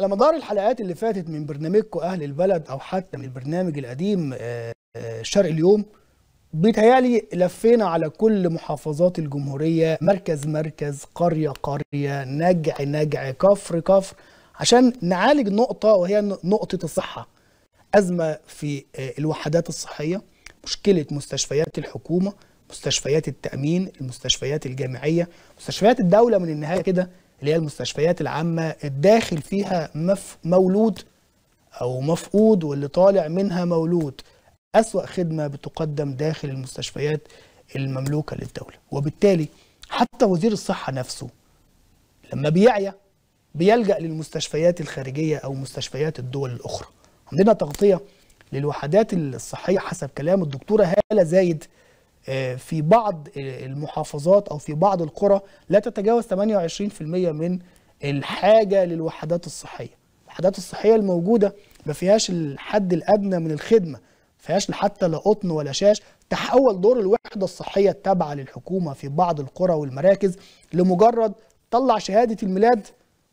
على مدار الحلقات اللي فاتت من برنامجكم اهل البلد او حتى من البرنامج القديم آه، آه، شرق اليوم بيتهيألي لفينا على كل محافظات الجمهورية مركز مركز قرية قرية نجع نجع كفر كفر عشان نعالج نقطة وهي نقطة الصحة أزمة في آه، الوحدات الصحية مشكلة مستشفيات الحكومة مستشفيات التأمين المستشفيات الجامعية مستشفيات الدولة من النهاية كده اللي هي المستشفيات العامة الداخل فيها مف مولود أو مفقود واللي طالع منها مولود أسوأ خدمة بتقدم داخل المستشفيات المملوكة للدولة وبالتالي حتى وزير الصحة نفسه لما بيعيا بيلجأ للمستشفيات الخارجية أو مستشفيات الدول الأخرى عندنا تغطية للوحدات الصحية حسب كلام الدكتورة هالة زايد آه، في بعض المحافظات او في بعض القرى لا تتجاوز 28% من الحاجه للوحدات الصحيه الوحدات الصحيه الموجوده ما فيهاش الحد الادنى من الخدمه ما فيهاش حتى لا قطن ولا شاش تحول دور الوحده الصحيه التابعه للحكومه في بعض القرى والمراكز لمجرد طلع شهاده الميلاد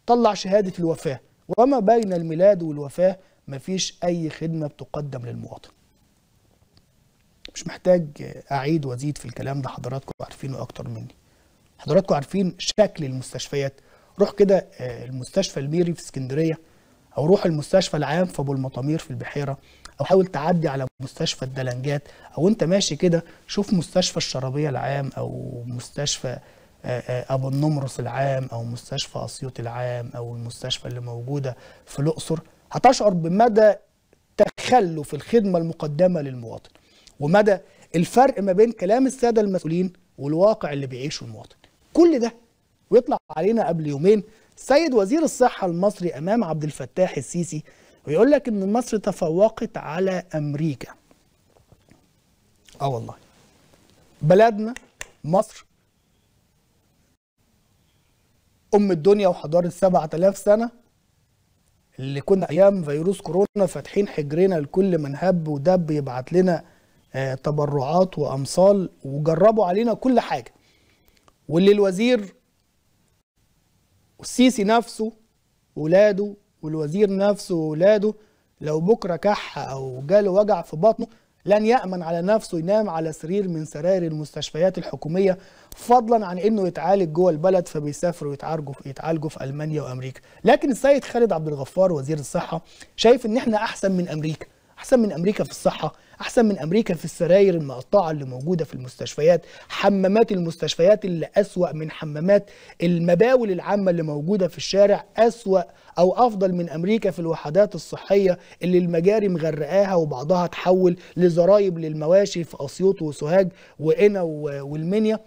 طلع شهاده الوفاه وما بين الميلاد والوفاه ما فيش اي خدمه بتقدم للمواطن مش محتاج اعيد وازيد في الكلام ده حضراتكم عارفينه اكتر مني حضراتكم عارفين شكل المستشفيات روح كده آه، المستشفى الميري في اسكندريه او روح المستشفى العام في ابو المطامير في البحيره او حاول تعدي على مستشفى الدلنجات او انت ماشي كده شوف مستشفى الشرابيه العام او مستشفى آه، آه، ابو النمرس العام او مستشفى اسيوط العام او المستشفى اللي موجوده في الاقصر هتشعر بمدى تخلف الخدمه المقدمه للمواطن ومدى الفرق ما بين كلام الساده المسؤولين والواقع اللي بيعيشه المواطن كل ده ويطلع علينا قبل يومين سيد وزير الصحه المصري امام عبد الفتاح السيسي ويقول لك ان مصر تفوقت على امريكا اه والله بلدنا مصر ام الدنيا وحضاره 7000 سنه اللي كنا ايام فيروس كورونا فاتحين حجرنا لكل من هب ودب يبعت لنا آه، تبرعات وامصال وجربوا علينا كل حاجه واللي الوزير والسيسي نفسه ولاده والوزير نفسه ولاده لو بكره كح او جاله وجع في بطنه لن يامن على نفسه ينام على سرير من سراير المستشفيات الحكوميه فضلا عن انه يتعالج جوه البلد فبيسافروا يتعالجوا في المانيا وامريكا لكن السيد خالد عبد الغفار وزير الصحه شايف ان احنا احسن من امريكا احسن من امريكا في الصحه احسن من امريكا في السراير المقطعه اللي موجوده في المستشفيات حمامات المستشفيات اللي اسوا من حمامات المباول العامه اللي موجوده في الشارع اسوا او افضل من امريكا في الوحدات الصحيه اللي المجاري مغرقاها وبعضها تحول لزرايب للمواشي في اسيوط وسوهاج وانا والمنيا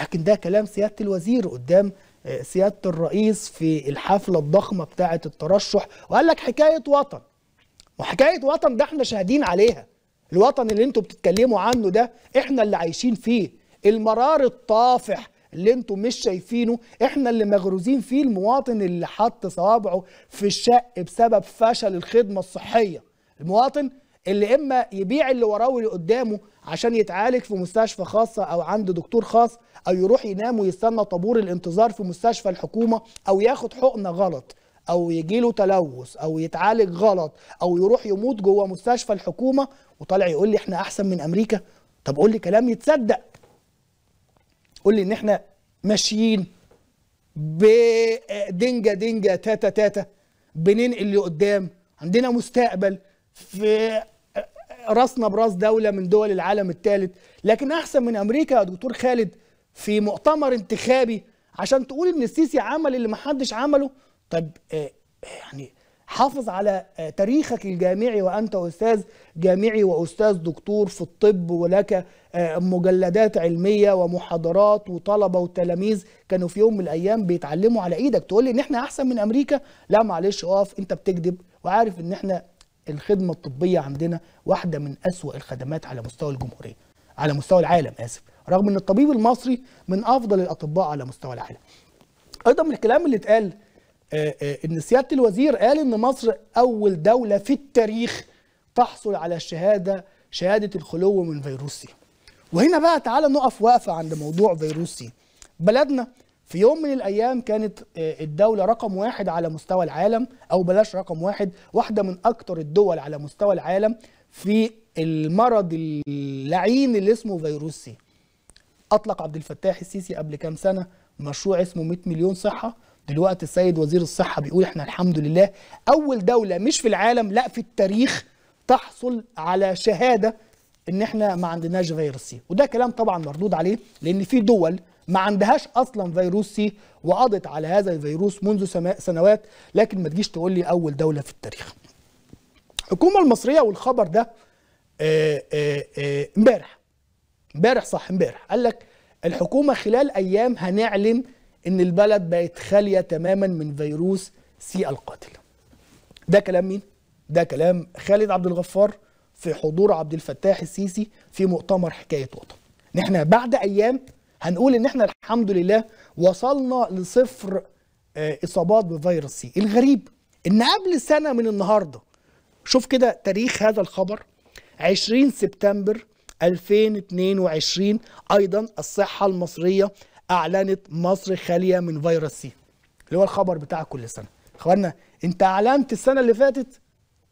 لكن ده كلام سياده الوزير قدام آه، سياده الرئيس في الحفله الضخمه بتاعه الترشح وقال لك حكايه وطن وحكايه وطن ده احنا شاهدين عليها الوطن اللي انتوا بتتكلموا عنه ده احنا اللي عايشين فيه المرار الطافح اللي انتوا مش شايفينه احنا اللي مغروزين فيه المواطن اللي حط صوابعه في الشق بسبب فشل الخدمه الصحيه المواطن اللي اما يبيع اللي وراه واللي قدامه عشان يتعالج في مستشفى خاصه او عند دكتور خاص او يروح ينام ويستنى طابور الانتظار في مستشفى الحكومه او ياخد حقنه غلط او يجي له تلوث او يتعالج غلط او يروح يموت جوه مستشفى الحكومه وطالع يقول لي احنا احسن من امريكا طب قول لي كلام يتصدق قول لي ان احنا ماشيين بدنجا دنجا تاتا تاتا بننقل اللي قدام عندنا مستقبل في راسنا براس دوله من دول العالم الثالث لكن احسن من امريكا يا دكتور خالد في مؤتمر انتخابي عشان تقول ان السيسي عمل اللي محدش عمله طب آه، يعني حافظ على آه، تاريخك الجامعي وانت استاذ جامعي واستاذ دكتور في الطب ولك آه، مجلدات علميه ومحاضرات وطلبه وتلاميذ كانوا في يوم من الايام بيتعلموا على ايدك تقول لي ان احنا احسن من امريكا لا معلش اقف انت بتكذب وعارف ان احنا الخدمه الطبيه عندنا واحده من اسوا الخدمات على مستوى الجمهوريه على مستوى العالم اسف رغم ان الطبيب المصري من افضل الاطباء على مستوى العالم ايضا من الكلام اللي اتقال آه، آه، ان سياده الوزير قال ان مصر اول دوله في التاريخ تحصل على الشهاده شهاده الخلو من فيروس سي وهنا بقى تعالى نقف وقفه عند موضوع فيروس سي بلدنا في يوم من الايام كانت آه، الدوله رقم واحد على مستوى العالم او بلاش رقم واحد واحده من اكثر الدول على مستوى العالم في المرض اللعين اللي اسمه فيروس سي اطلق عبد الفتاح السيسي قبل كام سنه مشروع اسمه 100 مليون صحه دلوقتي السيد وزير الصحه بيقول احنا الحمد لله اول دوله مش في العالم لا في التاريخ تحصل على شهاده ان احنا ما عندناش فيروس سي وده كلام طبعا مردود عليه لان في دول ما عندهاش اصلا فيروس سي وقضت على هذا الفيروس منذ سنوات لكن ما تجيش تقول لي اول دوله في التاريخ الحكومه المصريه والخبر ده آه، آه، آه، امبارح امبارح صح امبارح قال لك الحكومه خلال ايام هنعلن ان البلد بقت خاليه تماما من فيروس سي القاتل ده كلام مين ده كلام خالد عبد الغفار في حضور عبد الفتاح السيسي في مؤتمر حكايه وطن نحن بعد ايام هنقول ان احنا الحمد لله وصلنا لصفر آه، اصابات بفيروس سي الغريب ان قبل سنه من النهارده شوف كده تاريخ هذا الخبر 20 سبتمبر 2022 ايضا الصحه المصريه اعلنت مصر خاليه من فيروس سي اللي هو الخبر بتاع كل سنه اخوانا انت اعلنت السنه اللي فاتت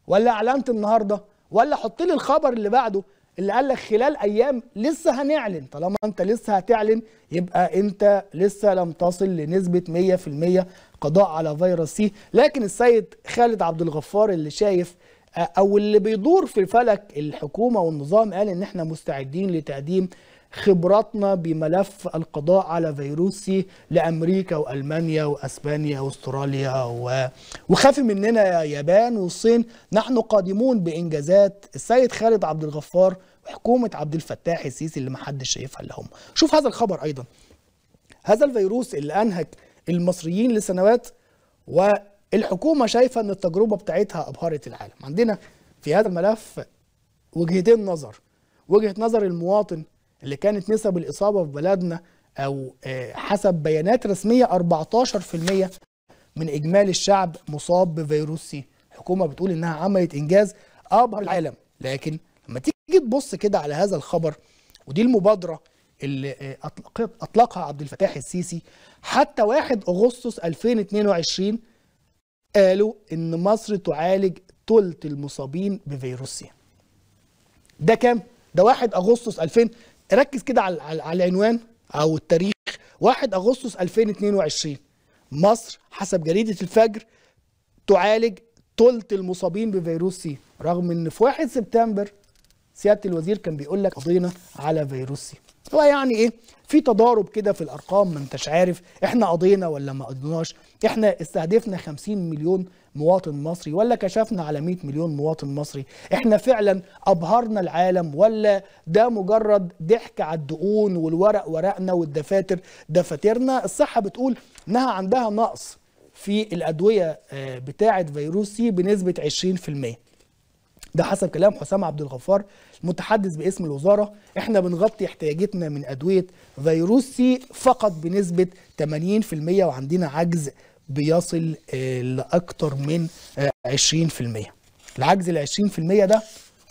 ولا اعلنت النهارده ولا حط لي الخبر اللي بعده اللي قال لك خلال ايام لسه هنعلن طالما انت لسه هتعلن يبقى انت لسه لم تصل لنسبه 100% قضاء على فيروس سي لكن السيد خالد عبد الغفار اللي شايف آه، او اللي بيدور في فلك الحكومه والنظام قال ان احنا مستعدين لتقديم خبراتنا بملف القضاء على فيروسي لامريكا والمانيا واسبانيا واستراليا و... وخافي مننا يا يابان والصين نحن قادمون بانجازات السيد خالد عبد الغفار وحكومه عبد الفتاح السيسي اللي ما حدش شايفها الا هم شوف هذا الخبر ايضا هذا الفيروس اللي انهك المصريين لسنوات والحكومه شايفه ان التجربه بتاعتها ابهرت العالم عندنا في هذا الملف وجهتين نظر وجهه نظر المواطن اللي كانت نسب الاصابه في بلدنا او آه، حسب بيانات رسميه 14% من اجمالي الشعب مصاب بفيروس سي الحكومه بتقول انها عملت انجاز ابهر العالم لكن لما تيجي تبص كده على هذا الخبر ودي المبادره اللي آه، اطلقها عبد الفتاح السيسي حتى 1 اغسطس 2022 قالوا ان مصر تعالج ثلث المصابين بفيروس سي ده كام ده 1 اغسطس 2000 ركز كده على, على العنوان او التاريخ 1 اغسطس 2022 مصر حسب جريده الفجر تعالج ثلث المصابين بفيروس سي رغم ان في 1 سبتمبر سياده الوزير كان بيقول لك قضينا على فيروس سي هو يعني ايه في تضارب كده في الارقام ما انتش عارف احنا قضينا ولا ما قضيناش احنا استهدفنا 50 مليون مواطن مصري ولا كشفنا على 100 مليون مواطن مصري احنا فعلا ابهرنا العالم ولا ده مجرد ضحك على الدقون والورق ورقنا والدفاتر دفاترنا الصحه بتقول انها عندها نقص في الادويه آه، بتاعه فيروس سي بنسبه 20% ده حسب كلام حسام عبد الغفار المتحدث باسم الوزاره احنا بنغطي احتياجتنا من ادويه فيروس سي فقط بنسبه 80% وعندنا عجز بيصل لاكثر من 20% العجز ال 20% ده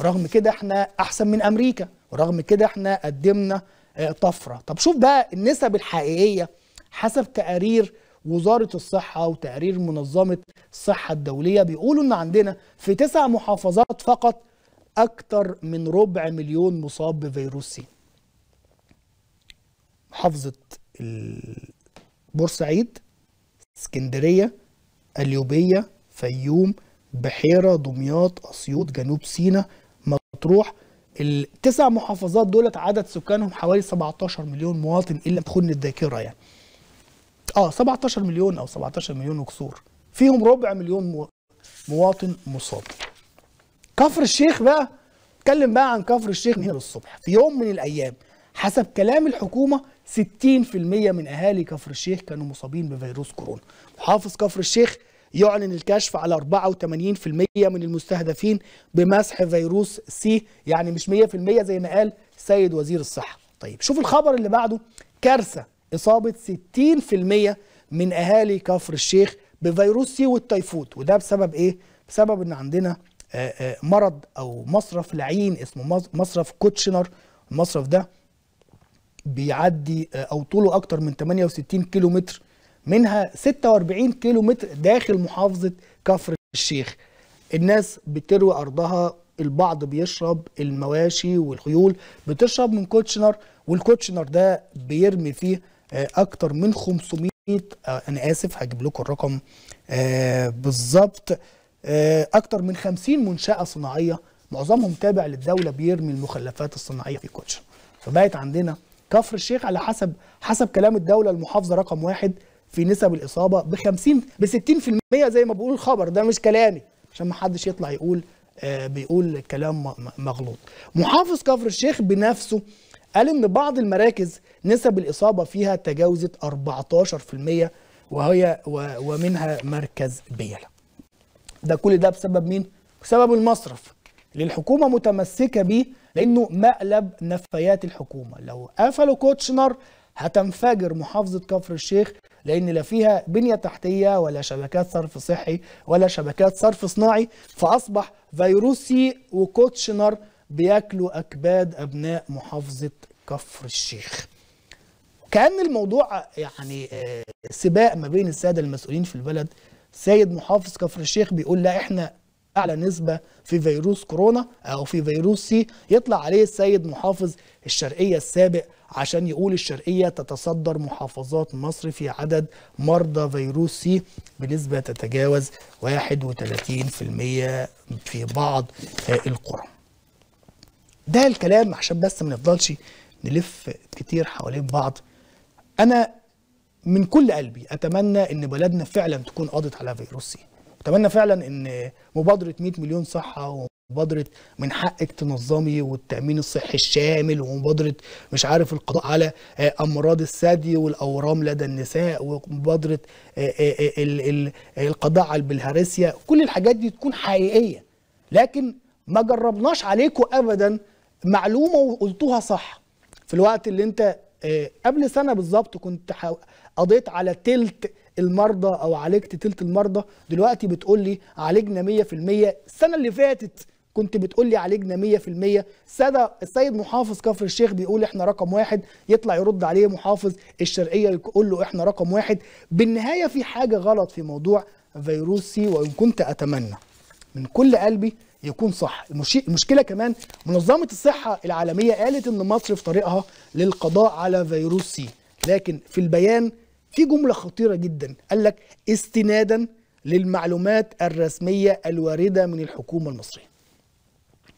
رغم كده احنا احسن من امريكا ورغم كده احنا قدمنا آه، طفره طب شوف بقى النسب الحقيقيه حسب تقارير وزاره الصحه وتقارير منظمه الصحه الدوليه بيقولوا ان عندنا في تسع محافظات فقط اكتر من ربع مليون مصاب بفيروس سي محافظه بورسعيد اسكندرية اليوبية فيوم بحيرة دمياط أسيوط جنوب سيناء مطروح التسع محافظات دولت عدد سكانهم حوالي 17 مليون مواطن إلا بخن الذاكرة يعني اه 17 مليون او 17 مليون وكسور فيهم ربع مليون مواطن مصاب كفر الشيخ بقى اتكلم بقى عن كفر الشيخ من الصبح في يوم من الايام حسب كلام الحكومه 60% من اهالي كفر الشيخ كانوا مصابين بفيروس كورونا محافظ كفر الشيخ يعلن الكشف على 84% من المستهدفين بمسح فيروس سي يعني مش 100% زي ما قال سيد وزير الصحه طيب شوف الخبر اللي بعده كارثه اصابه 60% من اهالي كفر الشيخ بفيروس سي والتيفود وده بسبب ايه بسبب ان عندنا آه، آه، مرض او مصرف لعين اسمه مصرف كوتشنر المصرف ده بيعدي آه، او طوله اكتر من 68 كيلو متر منها 46 كيلو متر داخل محافظه كفر الشيخ الناس بتروي ارضها البعض بيشرب المواشي والخيول بتشرب من كوتشنر والكوتشنر ده بيرمي فيه آه، اكتر من 500 آه، انا اسف هجيب لكم الرقم بالظبط اكتر من 50 منشاه صناعيه معظمهم تابع للدوله بيرمي المخلفات الصناعيه في كوتشنر فبقت عندنا كفر الشيخ على حسب حسب كلام الدوله المحافظه رقم واحد في نسب الاصابه ب 50 ب 60% زي ما بيقول الخبر ده مش كلامي عشان ما حدش يطلع يقول آه بيقول كلام مغلوط. محافظ كفر الشيخ بنفسه قال ان بعض المراكز نسب الاصابه فيها تجاوزت 14% وهي ومنها مركز بيلا. ده كل ده بسبب مين؟ بسبب المصرف اللي الحكومه متمسكه بيه لانه مقلب نفايات الحكومه لو قفلوا كوتشنر هتنفجر محافظه كفر الشيخ لان لا فيها بنيه تحتيه ولا شبكات صرف صحي ولا شبكات صرف صناعي فاصبح فيروسي وكوتشنر بياكلوا اكباد ابناء محافظه كفر الشيخ كان الموضوع يعني آه، سباق ما بين الساده المسؤولين في البلد سيد محافظ كفر الشيخ بيقول لا احنا اعلى نسبه في فيروس كورونا او في فيروس سي يطلع عليه السيد محافظ الشرقيه السابق عشان يقول الشرقيه تتصدر محافظات مصر في عدد مرضى فيروس سي بنسبه تتجاوز 31% في بعض القرى. ده الكلام عشان بس ما نفضلش نلف كتير حوالين بعض. انا من كل قلبي اتمنى ان بلدنا فعلا تكون قضت على فيروس سي. اتمنى فعلا ان مبادره 100 مليون صحه ومبادره من حقك تنظمي والتامين الصحي الشامل ومبادره مش عارف القضاء على آه، امراض الثدي والاورام لدى النساء ومبادره آه، آه، القضاء على البلهارسيا كل الحاجات دي تكون حقيقيه لكن ما جربناش عليكم ابدا معلومه وقلتوها صح في الوقت اللي انت قبل سنه بالظبط كنت قضيت على ثلث المرضى او عالجت تلت المرضى دلوقتي بتقول لي عالجنا 100% السنه اللي فاتت كنت بتقول لي عالجنا 100% السيد السيد محافظ كفر الشيخ بيقول احنا رقم واحد يطلع يرد عليه محافظ الشرقيه يقول له احنا رقم واحد بالنهايه في حاجه غلط في موضوع فيروس سي وان كنت اتمنى من كل قلبي يكون صح المشكلة كمان منظمة الصحة العالمية قالت ان مصر في طريقها للقضاء على فيروس سي لكن في البيان في جملة خطيرة جدا قال لك استنادا للمعلومات الرسمية الواردة من الحكومة المصرية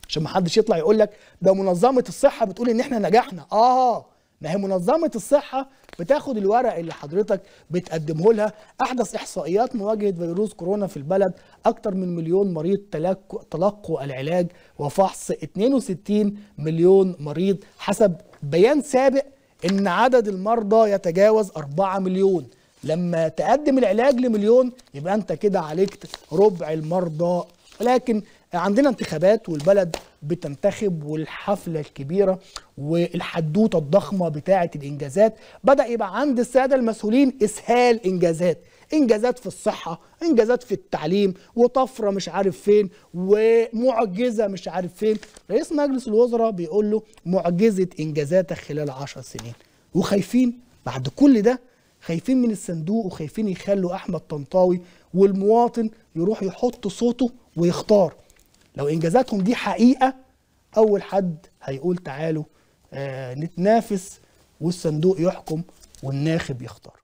عشان ما حدش يطلع يقول لك ده منظمة الصحة بتقول ان احنا نجحنا اه ما هي منظمة الصحة بتاخد الورق اللي حضرتك بتقدمه لها أحدث إحصائيات مواجهة فيروس كورونا في البلد أكتر من مليون مريض تلقوا العلاج وفحص 62 مليون مريض حسب بيان سابق ان عدد المرضى يتجاوز 4 مليون لما تقدم العلاج لمليون يبقى انت كده عالجت ربع المرضى ولكن عندنا انتخابات والبلد بتنتخب والحفله الكبيره والحدوته الضخمه بتاعه الانجازات بدا يبقى عند الساده المسؤولين اسهال انجازات انجازات في الصحه انجازات في التعليم وطفره مش عارف فين ومعجزه مش عارف فين رئيس مجلس الوزراء بيقول له معجزه انجازاتك خلال 10 سنين وخايفين بعد كل ده خايفين من الصندوق وخايفين يخلوا احمد طنطاوي والمواطن يروح يحط صوته ويختار لو انجازاتهم دي حقيقه اول حد هيقول تعالوا آه نتنافس والصندوق يحكم والناخب يختار